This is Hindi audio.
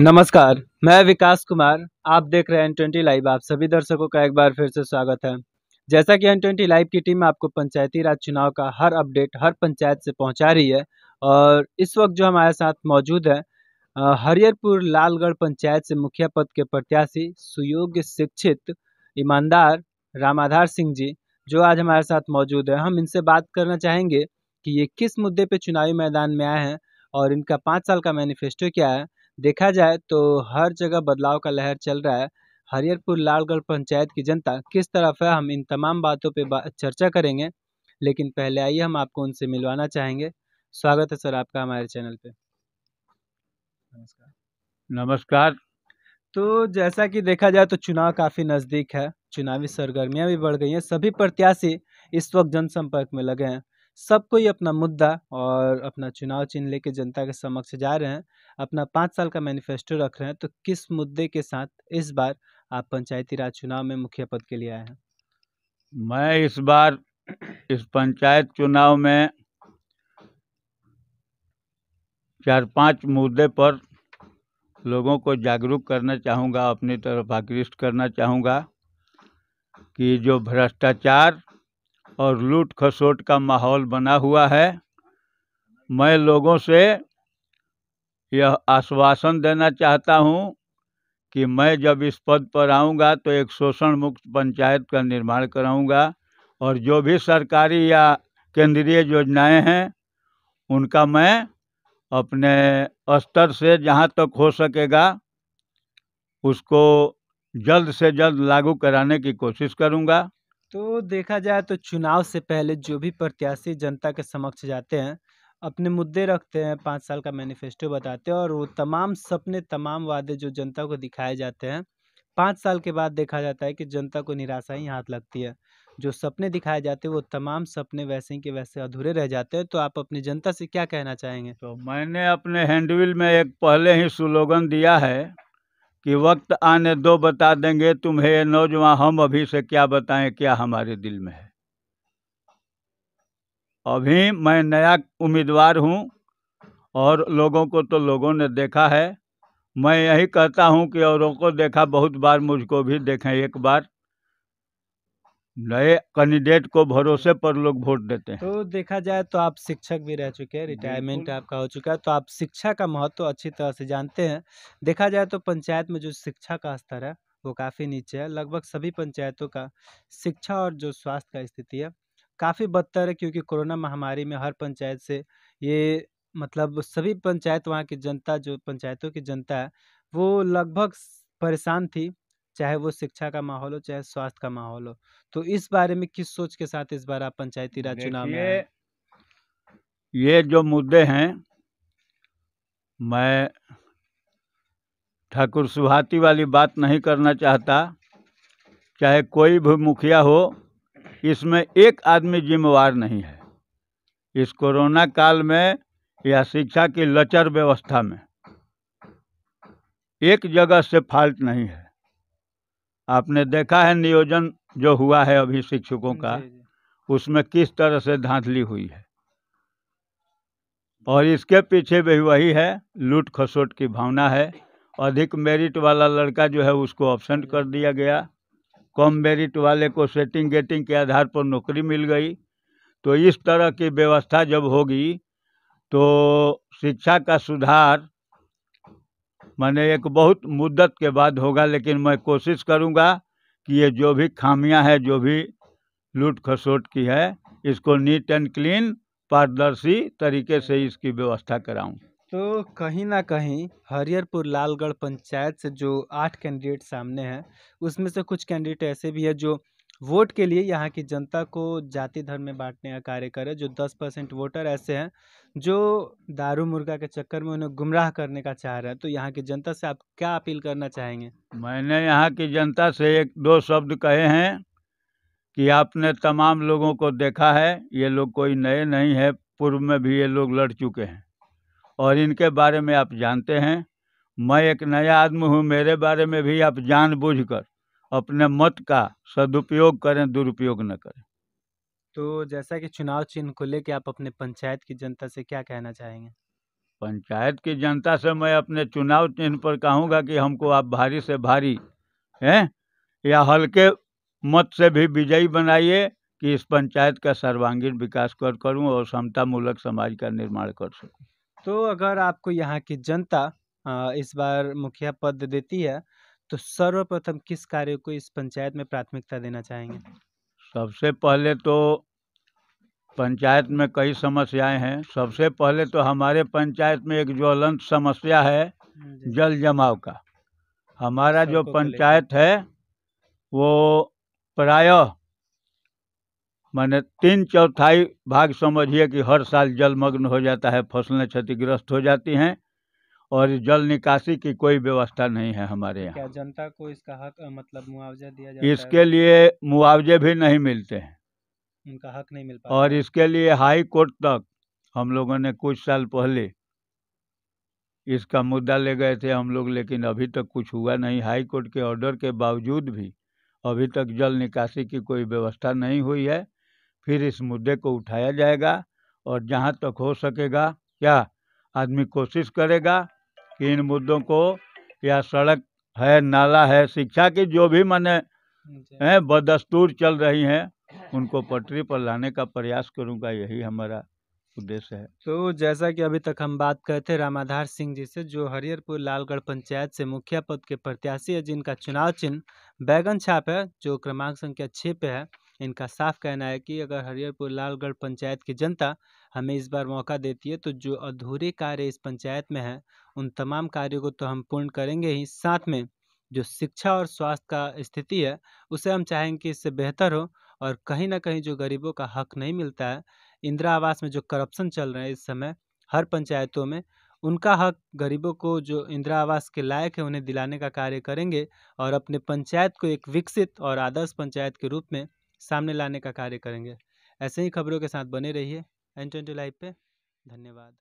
नमस्कार मैं विकास कुमार आप देख रहे हैं एन ट्वेंटी लाइव आप सभी दर्शकों का एक बार फिर से स्वागत है जैसा कि एन ट्वेंटी लाइव की टीम आपको पंचायती राज चुनाव का हर अपडेट हर पंचायत से पहुंचा रही है और इस वक्त जो हमारे साथ मौजूद है हरियरपुर लालगढ़ पंचायत से मुखिया पद के प्रत्याशी सुयोग्य शिक्षित ईमानदार रामाधार सिंह जी जो आज हमारे साथ मौजूद है हम इनसे बात करना चाहेंगे कि ये किस मुद्दे पर चुनावी मैदान में आए हैं और इनका पाँच साल का मैनिफेस्टो क्या है देखा जाए तो हर जगह बदलाव का लहर चल रहा है हरियरपुर लालगढ़ पंचायत की जनता किस तरफ है हम इन तमाम बातों पर बा, चर्चा करेंगे लेकिन पहले आइए हम आपको उनसे मिलवाना चाहेंगे स्वागत है सर आपका हमारे चैनल पे नमस्कार नमस्कार तो जैसा कि देखा जाए तो चुनाव काफ़ी नज़दीक है चुनावी सरगर्मियां भी बढ़ गई हैं सभी प्रत्याशी इस वक्त जनसंपर्क में लगे हैं सब कोई अपना मुद्दा और अपना चुनाव चिन्ह लेके जनता के समक्ष जा रहे हैं अपना पाँच साल का मैनिफेस्टो रख रहे हैं तो किस मुद्दे के साथ इस बार आप पंचायती राज चुनाव में मुखिया पद के लिए आए हैं मैं इस बार इस पंचायत चुनाव में चार पांच मुद्दे पर लोगों को जागरूक करना चाहूँगा अपनी तरफ आकृष्ट करना चाहूँगा कि जो भ्रष्टाचार और लूट खसोट का माहौल बना हुआ है मैं लोगों से यह आश्वासन देना चाहता हूं कि मैं जब इस पद पर आऊँगा तो एक शोषण मुक्त पंचायत का निर्माण कराऊँगा और जो भी सरकारी या केंद्रीय योजनाएं हैं उनका मैं अपने स्तर से जहां तक हो सकेगा उसको जल्द से जल्द लागू कराने की कोशिश करूँगा तो देखा जाए तो चुनाव से पहले जो भी प्रत्याशी जनता के समक्ष जाते हैं अपने मुद्दे रखते हैं पाँच साल का मैनिफेस्टो बताते हैं और वो तमाम सपने तमाम वादे जो जनता को दिखाए जाते हैं पाँच साल के बाद देखा जाता है कि जनता को निराशा ही हाथ लगती है जो सपने दिखाए जाते हैं वो तमाम सपने वैसे ही के वैसे अधूरे रह जाते हैं तो आप अपनी जनता से क्या कहना चाहेंगे तो मैंने अपने हैंडविल में एक पहले ही स्लोगन दिया है कि वक्त आने दो बता देंगे तुम्हें ये नौजवान हम अभी से क्या बताएं क्या हमारे दिल में है अभी मैं नया उम्मीदवार हूँ और लोगों को तो लोगों ने देखा है मैं यही कहता हूँ कि औरों को देखा बहुत बार मुझको भी देखें एक बार नए कैंडिडेट को भरोसे पर लोग वोट देते हैं तो देखा जाए तो आप शिक्षक भी रह चुके हैं रिटायरमेंट आपका हो चुका है तो आप शिक्षा का महत्व तो अच्छी तरह से जानते हैं देखा जाए तो पंचायत में जो शिक्षा का स्तर है वो काफ़ी नीचे है लगभग सभी पंचायतों का शिक्षा और जो स्वास्थ्य का स्थिति है काफ़ी बदतर है क्योंकि कोरोना महामारी में हर पंचायत से ये मतलब सभी पंचायत वहाँ की जनता जो पंचायतों की जनता है वो लगभग परेशान थी चाहे वो शिक्षा का माहौल हो चाहे स्वास्थ्य का माहौल हो तो इस बारे में किस सोच के साथ इस बार आप पंचायती राज चुनाव में ये जो मुद्दे हैं मैं ठाकुर सुहाती वाली बात नहीं करना चाहता चाहे कोई भी मुखिया हो इसमें एक आदमी जिम्मेवार नहीं है इस कोरोना काल में या शिक्षा की लचर व्यवस्था में एक जगह से फाल्ट नहीं है आपने देखा है नियोजन जो हुआ है अभी शिक्षकों का उसमें किस तरह से धांधली हुई है और इसके पीछे भी वही है लूट खसोट की भावना है अधिक मेरिट वाला लड़का जो है उसको ऑप्शन कर दिया गया कम मेरिट वाले को सेटिंग गेटिंग के आधार पर नौकरी मिल गई तो इस तरह की व्यवस्था जब होगी तो शिक्षा का सुधार मैंने एक बहुत मुद्दत के बाद होगा लेकिन मैं कोशिश करूँगा कि ये जो भी खामियां है जो भी लूट खसोट की है इसको नीट एंड क्लीन पारदर्शी तरीके से इसकी व्यवस्था कराऊं तो कहीं ना कहीं हरिहरपुर लालगढ़ पंचायत से जो आठ कैंडिडेट सामने हैं उसमें से कुछ कैंडिडेट ऐसे भी है जो वोट के लिए यहाँ की जनता को जाति धर्म में बांटने का कार्य करे जो दस परसेंट वोटर ऐसे हैं जो दारू मुर्गा के चक्कर में उन्हें गुमराह करने का चाह रहे हैं तो यहाँ की जनता से आप क्या अपील करना चाहेंगे मैंने यहाँ की जनता से एक दो शब्द कहे हैं कि आपने तमाम लोगों को देखा है ये लोग कोई नए नहीं है पूर्व में भी ये लोग लड़ चुके हैं और इनके बारे में आप जानते हैं मैं एक नया आदमी हूँ मेरे बारे में भी आप जानबूझकर अपने मत का सदुपयोग करें दुरुपयोग न करें तो जैसा कि चुनाव चिन्ह को लेकर आप अपने पंचायत की जनता से क्या कहना चाहेंगे पंचायत की जनता से मैं अपने चुनाव चिन्ह पर कहूँगा कि हमको आप भारी से भारी हैं या हल्के मत से भी विजयी बनाइए कि इस पंचायत का सर्वांगीण विकास कर करूँ और क्षमता मूलक समाज का निर्माण कर सकूँ तो अगर आपको यहाँ की जनता इस बार मुखिया पद देती है तो सर्वप्रथम किस कार्य को इस पंचायत में प्राथमिकता देना चाहेंगे सबसे पहले तो पंचायत में कई समस्याएं हैं सबसे पहले तो हमारे पंचायत में एक ज्वलंत समस्या है हाँ जल जमाव का हमारा अच्छा, जो पंचायत है वो प्रायः माने तीन चौथाई भाग समझिए कि हर साल जलमग्न हो जाता है फसलें क्षतिग्रस्त हो जाती हैं और जल निकासी की कोई व्यवस्था नहीं है हमारे तो यहाँ जनता को इसका हक मतलब मुआवजा दिया जाता इसके लिए मुआवजे भी नहीं मिलते हैं उनका हक नहीं मिल पाता और इसके लिए हाई कोर्ट तक हम लोगों ने कुछ साल पहले इसका मुद्दा ले गए थे हम लोग लेकिन अभी तक कुछ हुआ नहीं हाई कोर्ट के ऑर्डर के बावजूद भी अभी तक जल निकासी की कोई व्यवस्था नहीं हुई है फिर इस मुद्दे को उठाया जाएगा और जहाँ तक हो सकेगा क्या आदमी कोशिश करेगा कि इन मुद्दों को या सड़क है नाला है शिक्षा की जो भी मैंने हैं बदस्तूर चल रही हैं उनको पटरी पर लाने का प्रयास करूंगा यही हमारा उद्देश्य है तो जैसा कि अभी तक हम बात करे थे रामाधार सिंह जी से जो हरियरपुर लालगढ़ पंचायत से मुखिया पद के प्रत्याशी है जिनका चुनाव चिन्ह बैगन छाप है जो क्रमांक संख्या छः पे है इनका साफ कहना है कि अगर हरिहरपुर लालगढ़ पंचायत की जनता हमें इस बार मौका देती है तो जो अधूरे कार्य इस पंचायत में हैं उन तमाम कार्यों को तो हम पूर्ण करेंगे ही साथ में जो शिक्षा और स्वास्थ्य का स्थिति है उसे हम चाहेंगे कि इससे बेहतर हो और कहीं ना कहीं जो गरीबों का हक नहीं मिलता है इंदिरा आवास में जो करप्शन चल रहे हैं इस समय हर पंचायतों में उनका हक गरीबों को जो इंदिरा आवास के लायक है उन्हें दिलाने का कार्य करेंगे और अपने पंचायत को एक विकसित और आदर्श पंचायत के रूप में सामने लाने का कार्य करेंगे ऐसे ही खबरों के साथ बने रहिए एन ट्वेंटी लाइव पे धन्यवाद